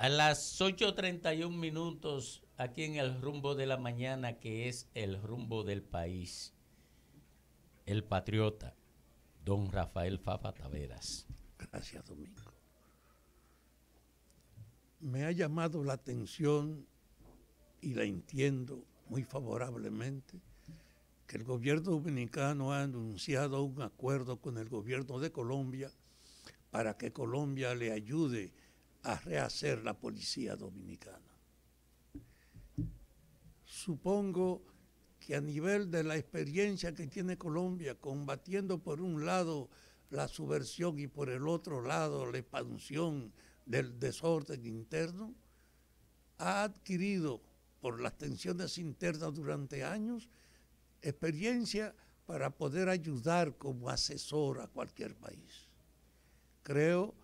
A las 8.31 minutos, aquí en el rumbo de la mañana, que es el rumbo del país, el patriota, don Rafael Fafa Taveras. Gracias, Domingo. Me ha llamado la atención, y la entiendo muy favorablemente, que el gobierno dominicano ha anunciado un acuerdo con el gobierno de Colombia para que Colombia le ayude a rehacer la policía dominicana. Supongo que a nivel de la experiencia que tiene Colombia combatiendo por un lado la subversión y por el otro lado la expansión del desorden interno, ha adquirido por las tensiones internas durante años experiencia para poder ayudar como asesor a cualquier país. Creo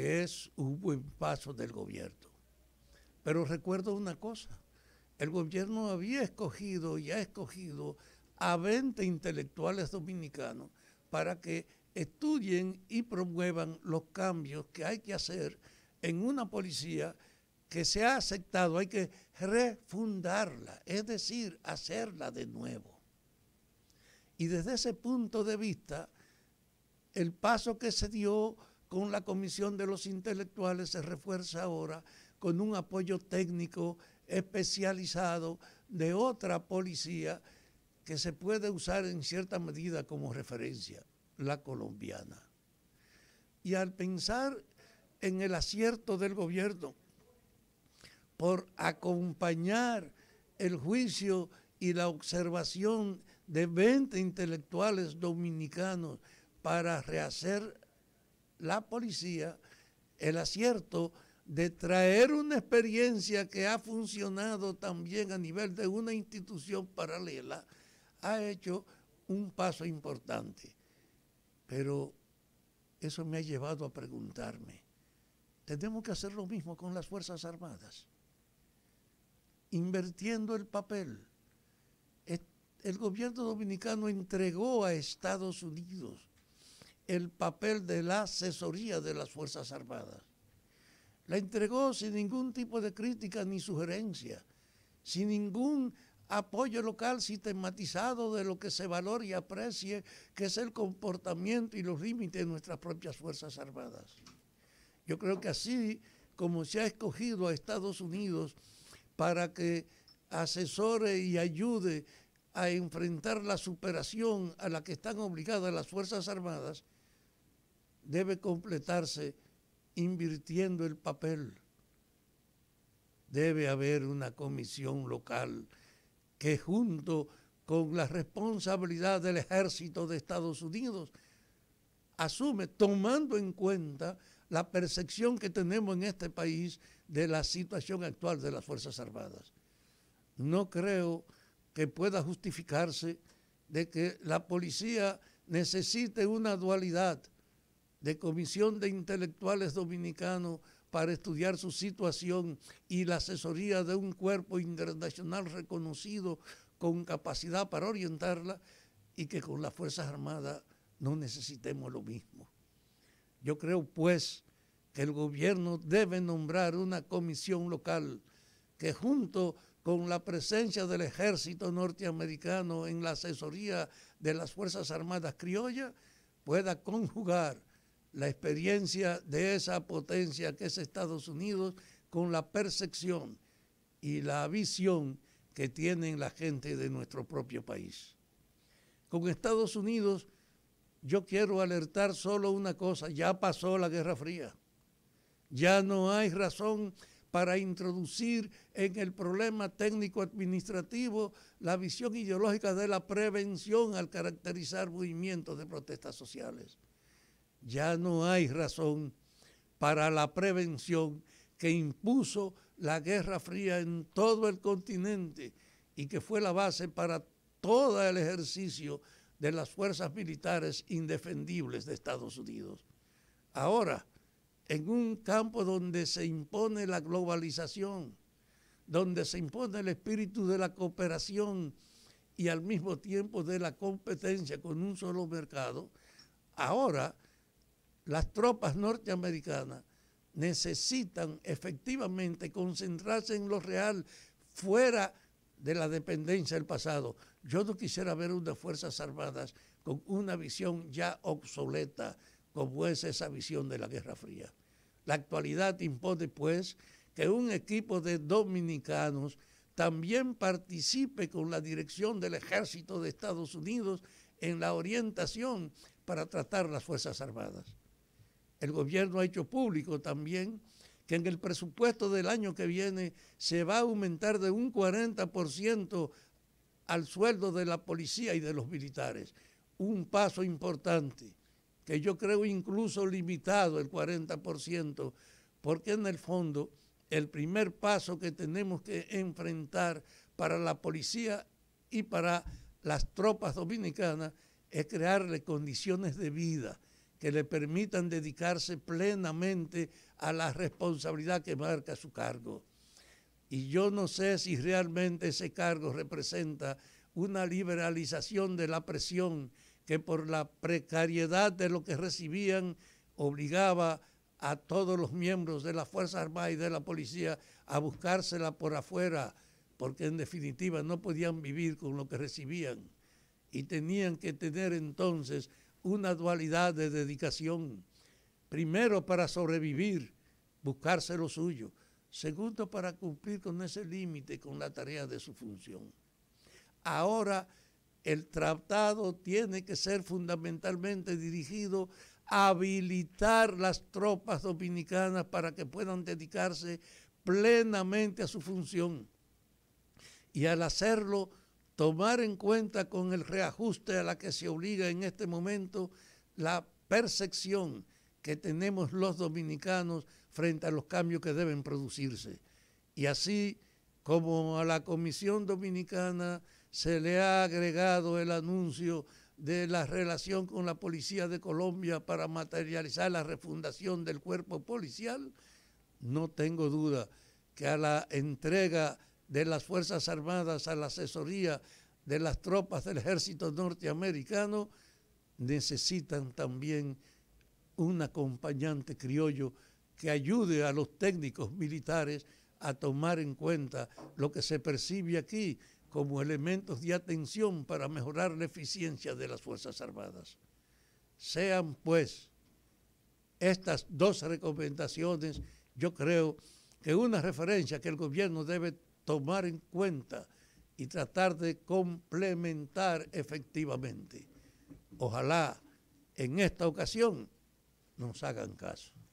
es un buen paso del gobierno. Pero recuerdo una cosa, el gobierno había escogido y ha escogido a 20 intelectuales dominicanos para que estudien y promuevan los cambios que hay que hacer en una policía que se ha aceptado, hay que refundarla, es decir, hacerla de nuevo. Y desde ese punto de vista, el paso que se dio con la Comisión de los Intelectuales se refuerza ahora con un apoyo técnico especializado de otra policía que se puede usar en cierta medida como referencia, la colombiana. Y al pensar en el acierto del gobierno por acompañar el juicio y la observación de 20 intelectuales dominicanos para rehacer la policía el acierto de traer una experiencia que ha funcionado también a nivel de una institución paralela, ha hecho un paso importante. Pero eso me ha llevado a preguntarme, tenemos que hacer lo mismo con las Fuerzas Armadas, invertiendo el papel. El gobierno dominicano entregó a Estados Unidos el papel de la asesoría de las Fuerzas Armadas. La entregó sin ningún tipo de crítica ni sugerencia, sin ningún apoyo local sistematizado de lo que se valore y aprecie, que es el comportamiento y los límites de nuestras propias Fuerzas Armadas. Yo creo que así como se ha escogido a Estados Unidos para que asesore y ayude a enfrentar la superación a la que están obligadas las Fuerzas Armadas, debe completarse invirtiendo el papel. Debe haber una comisión local que junto con la responsabilidad del ejército de Estados Unidos asume, tomando en cuenta la percepción que tenemos en este país de la situación actual de las Fuerzas Armadas. No creo que pueda justificarse de que la policía necesite una dualidad de Comisión de Intelectuales Dominicanos para estudiar su situación y la asesoría de un cuerpo internacional reconocido con capacidad para orientarla y que con las Fuerzas Armadas no necesitemos lo mismo. Yo creo pues que el gobierno debe nombrar una comisión local que junto con la presencia del ejército norteamericano en la asesoría de las Fuerzas Armadas criolla pueda conjugar la experiencia de esa potencia que es Estados Unidos con la percepción y la visión que tienen la gente de nuestro propio país. Con Estados Unidos yo quiero alertar solo una cosa, ya pasó la Guerra Fría, ya no hay razón para introducir en el problema técnico-administrativo la visión ideológica de la prevención al caracterizar movimientos de protestas sociales ya no hay razón para la prevención que impuso la Guerra Fría en todo el continente y que fue la base para todo el ejercicio de las fuerzas militares indefendibles de Estados Unidos. Ahora, en un campo donde se impone la globalización, donde se impone el espíritu de la cooperación y al mismo tiempo de la competencia con un solo mercado, ahora las tropas norteamericanas necesitan efectivamente concentrarse en lo real fuera de la dependencia del pasado. Yo no quisiera ver unas Fuerzas Armadas con una visión ya obsoleta como es esa visión de la Guerra Fría. La actualidad impone, pues, que un equipo de dominicanos también participe con la dirección del ejército de Estados Unidos en la orientación para tratar las Fuerzas Armadas el gobierno ha hecho público también que en el presupuesto del año que viene se va a aumentar de un 40% al sueldo de la policía y de los militares. Un paso importante, que yo creo incluso limitado el 40%, porque en el fondo el primer paso que tenemos que enfrentar para la policía y para las tropas dominicanas es crearle condiciones de vida que le permitan dedicarse plenamente a la responsabilidad que marca su cargo. Y yo no sé si realmente ese cargo representa una liberalización de la presión que por la precariedad de lo que recibían obligaba a todos los miembros de la Fuerza Armada y de la Policía a buscársela por afuera, porque en definitiva no podían vivir con lo que recibían y tenían que tener entonces una dualidad de dedicación. Primero, para sobrevivir, buscarse lo suyo. Segundo, para cumplir con ese límite, con la tarea de su función. Ahora, el tratado tiene que ser fundamentalmente dirigido a habilitar las tropas dominicanas para que puedan dedicarse plenamente a su función. Y al hacerlo, tomar en cuenta con el reajuste a la que se obliga en este momento la percepción que tenemos los dominicanos frente a los cambios que deben producirse. Y así como a la Comisión Dominicana se le ha agregado el anuncio de la relación con la Policía de Colombia para materializar la refundación del cuerpo policial, no tengo duda que a la entrega de las Fuerzas Armadas a la asesoría de las tropas del ejército norteamericano, necesitan también un acompañante criollo que ayude a los técnicos militares a tomar en cuenta lo que se percibe aquí como elementos de atención para mejorar la eficiencia de las Fuerzas Armadas. Sean pues estas dos recomendaciones, yo creo que una referencia que el gobierno debe tomar en cuenta y tratar de complementar efectivamente. Ojalá en esta ocasión nos hagan caso.